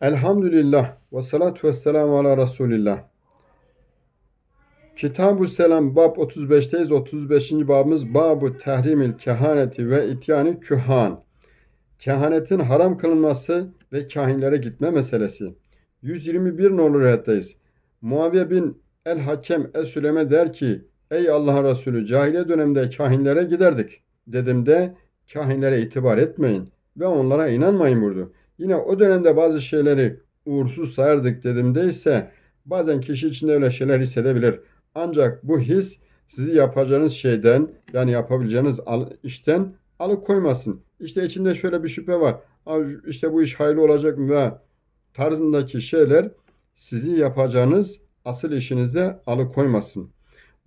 Elhamdülillah ve salatu ve selamu ala Resulillah. Kitab-ı Selam bab 35'teyiz. 35. babımız Babu Tehrimil Kehaneti ve İtyani Kühan. Kehanetin haram kılınması ve kahinlere gitme meselesi. 121 nolu reddeyiz. Muaviye bin El Hakem Es Süleme der ki Ey Allah Resulü cahiliye döneminde kahinlere giderdik. Dedim de kahinlere itibar etmeyin ve onlara inanmayın buyurdu. Yine o dönemde bazı şeyleri uğursuz sayardık dediğimde ise bazen kişi içinde öyle şeyler hissedebilir. Ancak bu his sizi yapacağınız şeyden yani yapabileceğiniz işten alıkoymasın. İşte içinde şöyle bir şüphe var. İşte bu iş hayırlı olacak mı ve tarzındaki şeyler sizi yapacağınız asıl işinizde alıkoymasın.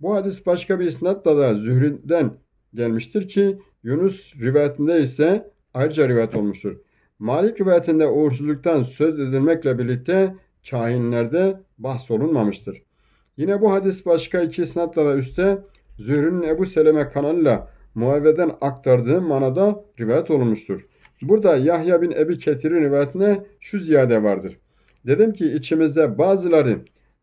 Bu hadis başka bir isnatla da Zühri'den gelmiştir ki Yunus rivayetinde ise ayrıca rivayet olmuştur. Malik rivayetinde uğursuzluktan söz edilmekle birlikte kahinlerde bahsolunmamıştır. Yine bu hadis başka iki isnatla da üste Zührü'nün Ebu Seleme kanalıyla Muavve'den aktardığı manada rivayet olunmuştur. Burada Yahya bin Ebi Ketir'in rivayetine şu ziyade vardır. Dedim ki içimizde bazıları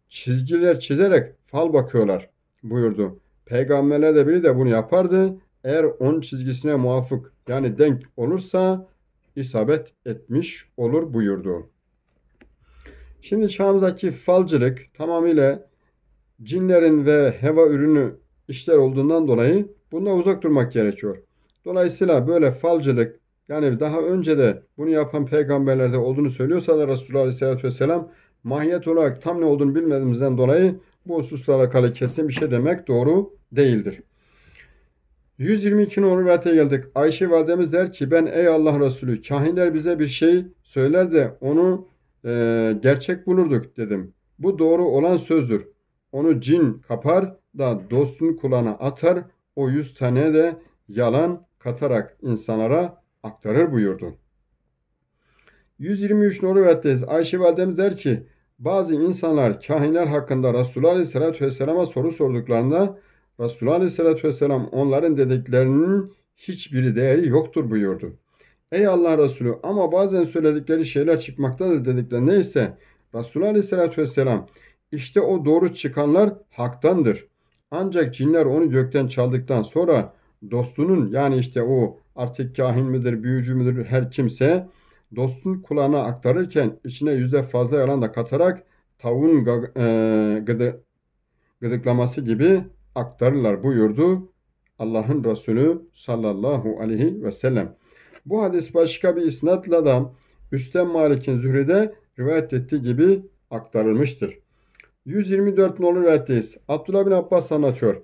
çizgiler çizerek fal bakıyorlar buyurdu. Peygamberler de biri de bunu yapardı. Eğer onun çizgisine muvafık yani denk olursa isabet etmiş olur buyurdu. Şimdi çağımızdaki falcılık tamamıyla cinlerin ve heva ürünü işler olduğundan dolayı bundan uzak durmak gerekiyor. Dolayısıyla böyle falcılık yani daha önce de bunu yapan peygamberlerde olduğunu söylüyorsa da Resulullah Aleyhisselatü Vesselam mahiyet olarak tam ne olduğunu bilmediğimizden dolayı bu hususla alakalı kesin bir şey demek doğru değildir. 122 nolu rivayete geldik. Ayşe validemiz der ki ben ey Allah Resulü kahinler bize bir şey söyler de onu e, gerçek bulurduk dedim. Bu doğru olan sözdür. Onu cin kapar da dostun kulağına atar. O yüz tane de yalan katarak insanlara aktarır buyurdu. 123 nolu rivayetteyiz. Ayşe validemiz der ki bazı insanlar kahinler hakkında Resulullah Aleyhisselatü Vesselam'a soru sorduklarında Resulü Aleyhisselatü Vesselam onların dediklerinin hiçbiri değeri yoktur buyurdu. Ey Allah Resulü ama bazen söyledikleri şeyler çıkmaktadır dedikler. neyse Resulü Aleyhisselatü Vesselam işte o doğru çıkanlar haktandır. Ancak cinler onu gökten çaldıktan sonra dostunun yani işte o artık kahin midir, büyücü müdür her kimse dostun kulağına aktarırken içine yüzde fazla yalan da katarak tavuğun e, gıdı, gıdıklaması gibi aktarırlar buyurdu Allah'ın Resulü sallallahu aleyhi ve sellem. Bu hadis başka bir isnatla da Üstem Malik'in Zühre'de rivayet ettiği gibi aktarılmıştır. 124 nolu rivayetteyiz. Abdullah bin Abbas anlatıyor.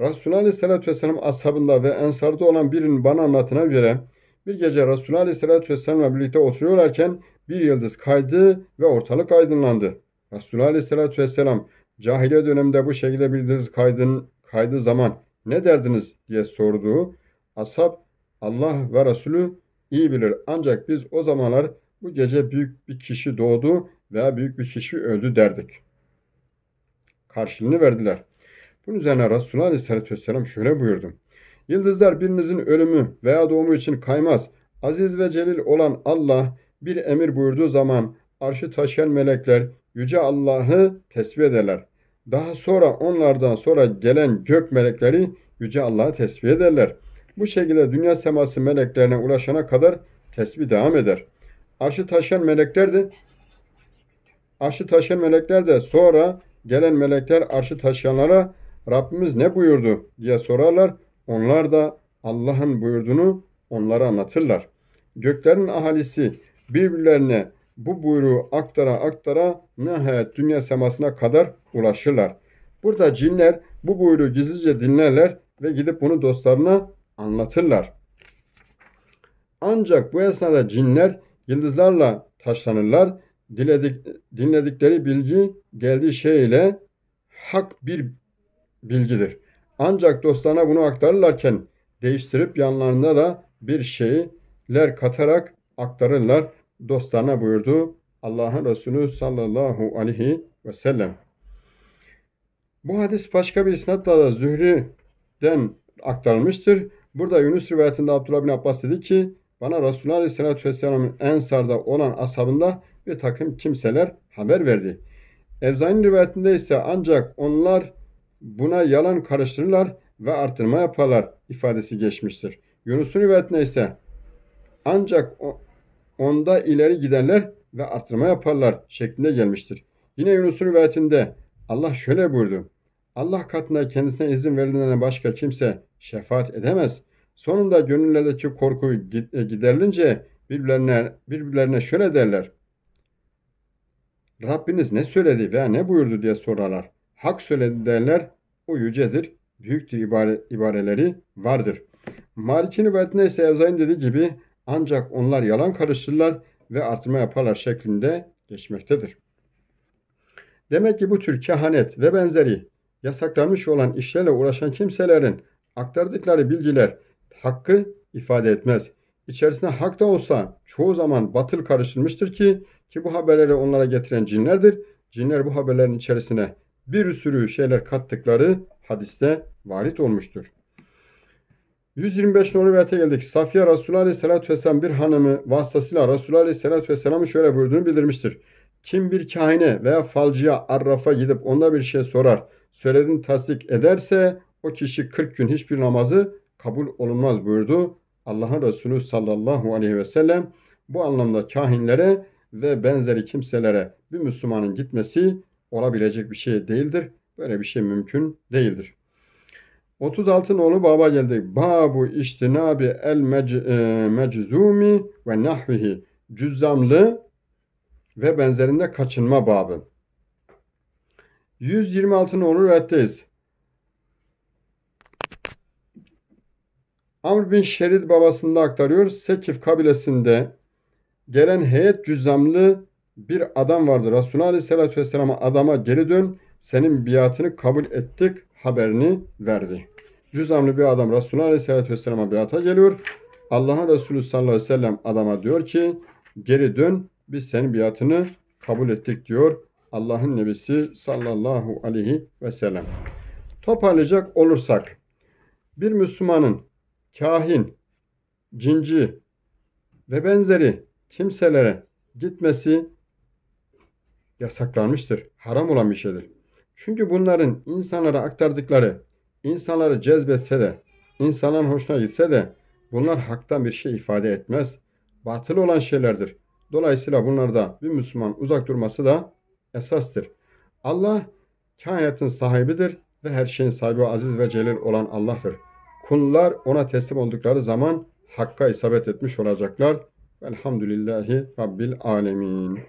Resulullah Aleyhisselatü Vesselam ashabında ve ensarda olan birinin bana anlatına göre bir gece Resulullah Aleyhisselatü Vesselam'la birlikte oturuyorlarken bir yıldız kaydı ve ortalık aydınlandı. Resulullah Aleyhisselatü Vesselam Cahiliye döneminde bu şekilde bildiririz kaydın, kaydı zaman ne derdiniz diye sorduğu ashab Allah ve Resulü iyi bilir. Ancak biz o zamanlar bu gece büyük bir kişi doğdu veya büyük bir kişi öldü derdik. Karşılığını verdiler. Bunun üzerine Resulullah Aleyhisselatü Vesselam şöyle buyurdu. Yıldızlar birinizin ölümü veya doğumu için kaymaz. Aziz ve celil olan Allah bir emir buyurduğu zaman arşı taşıyan melekler Yüce Allah'ı tesbih ederler. Daha sonra onlardan sonra gelen gök melekleri Yüce Allah'ı tesbih ederler. Bu şekilde dünya seması meleklerine ulaşana kadar tesbih devam eder. Arşı taşıyan melekler de arşı taşıyan melekler de sonra gelen melekler arşı taşıyanlara Rabbimiz ne buyurdu diye sorarlar. Onlar da Allah'ın buyurduğunu onlara anlatırlar. Göklerin ahalisi birbirlerine bu buyruğu aktara aktara nihayet dünya semasına kadar ulaşırlar. Burada cinler bu buyruğu gizlice dinlerler ve gidip bunu dostlarına anlatırlar. Ancak bu esnada cinler yıldızlarla taşlanırlar. Diledik, dinledikleri bilgi geldiği şey ile hak bir bilgidir. Ancak dostlarına bunu aktarırlarken değiştirip yanlarında da bir şeyler katarak aktarırlar dostlarına buyurdu Allah'ın Resulü sallallahu aleyhi ve sellem. Bu hadis başka bir isnatla da Zühri'den aktarılmıştır. Burada Yunus rivayetinde Abdullah bin Abbas dedi ki bana Resulullah Aleyhisselatü Vesselam'ın Ensar'da olan ashabında bir takım kimseler haber verdi. Evzai'nin rivayetinde ise ancak onlar buna yalan karıştırırlar ve artırma yaparlar ifadesi geçmiştir. Yunus'un rivayetinde ise ancak onda ileri giderler ve artırma yaparlar şeklinde gelmiştir. Yine Yunus'un rivayetinde Allah şöyle buyurdu. Allah katına kendisine izin verilene başka kimse şefaat edemez. Sonunda gönüllerdeki korku e, giderilince birbirlerine, birbirlerine şöyle derler. Rabbiniz ne söyledi veya ne buyurdu diye sorarlar. Hak söyledi derler. O yücedir, büyüktür ibare, ibareleri vardır. Malik'in rivayetinde ise Evzai'nin dediği gibi ancak onlar yalan karıştırırlar ve artırma yaparlar şeklinde geçmektedir. Demek ki bu tür kehanet ve benzeri yasaklanmış olan işlerle uğraşan kimselerin aktardıkları bilgiler hakkı ifade etmez. İçerisinde hak da olsa çoğu zaman batıl karıştırmıştır ki ki bu haberleri onlara getiren cinlerdir. Cinler bu haberlerin içerisine bir sürü şeyler kattıkları hadiste varit olmuştur. 125 nolu vete geldik. Safiye Resulü Aleyhisselatü Vesselam bir hanımı vasıtasıyla Resulü Aleyhisselatü Vesselam'ın şöyle buyurduğunu bildirmiştir. Kim bir kahine veya falcıya arrafa gidip onda bir şey sorar, söylediğini tasdik ederse o kişi 40 gün hiçbir namazı kabul olunmaz buyurdu. Allah'ın Resulü sallallahu aleyhi ve sellem bu anlamda kahinlere ve benzeri kimselere bir Müslümanın gitmesi olabilecek bir şey değildir. Böyle bir şey mümkün değildir. 36 nolu baba geldik. Babu iştinabi el mec, e, meczumi ve nahvihi. Cüzzamlı ve benzerinde kaçınma babı. 126 nolu reddeyiz. Amr bin Şerid babasında aktarıyor. Sekif kabilesinde gelen heyet cüzzamlı bir adam vardı. Resulullah Aleyhisselatü Vesselam'a adama geri dön senin biatını kabul ettik haberini verdi. Cüzamlı bir adam Resulullah Aleyhisselatü Vesselam'a biata geliyor. Allah'ın Resulü sallallahu aleyhi ve sellem adama diyor ki geri dön biz senin biatını kabul ettik diyor Allah'ın nebisi sallallahu aleyhi ve sellem. Toparlayacak olursak bir Müslümanın kahin, cinci ve benzeri kimselere gitmesi yasaklanmıştır. Haram olan bir şeydir. Çünkü bunların insanlara aktardıkları insanları cezbetse de, insanın hoşuna gitse de bunlar haktan bir şey ifade etmez. Batıl olan şeylerdir. Dolayısıyla bunlarda bir Müslüman uzak durması da esastır. Allah kainatın sahibidir ve her şeyin sahibi aziz ve celil olan Allah'tır. Kullar ona teslim oldukları zaman hakka isabet etmiş olacaklar. Velhamdülillahi Rabbil Alemin.